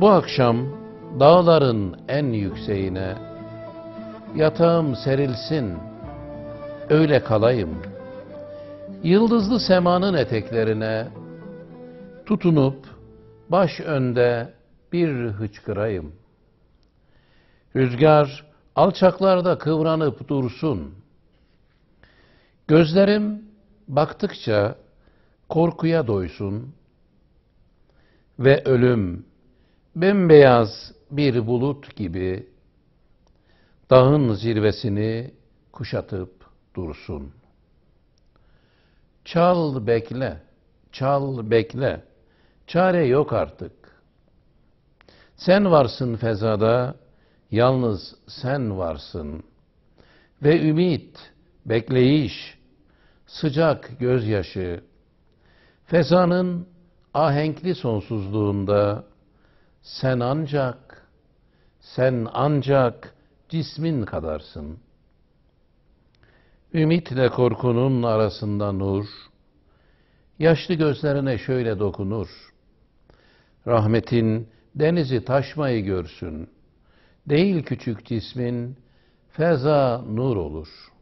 Bu akşam dağların en yükseğine yatağım serilsin, öyle kalayım. Yıldızlı semanın eteklerine tutunup baş önde bir hıçkırayım. Rüzgar alçaklarda kıvranıp dursun. Gözlerim baktıkça korkuya doysun ve ölüm bembeyaz bir bulut gibi dağın zirvesini kuşatıp dursun. Çal bekle, çal bekle, çare yok artık. Sen varsın fezada, yalnız sen varsın. Ve ümit, bekleyiş, sıcak gözyaşı, fezanın ahenkli sonsuzluğunda sen ancak, sen ancak cismin kadarsın. Ümitle korkunun arasında nur, yaşlı gözlerine şöyle dokunur. Rahmetin denizi taşmayı görsün. Değil küçük cismin, feza nur olur.''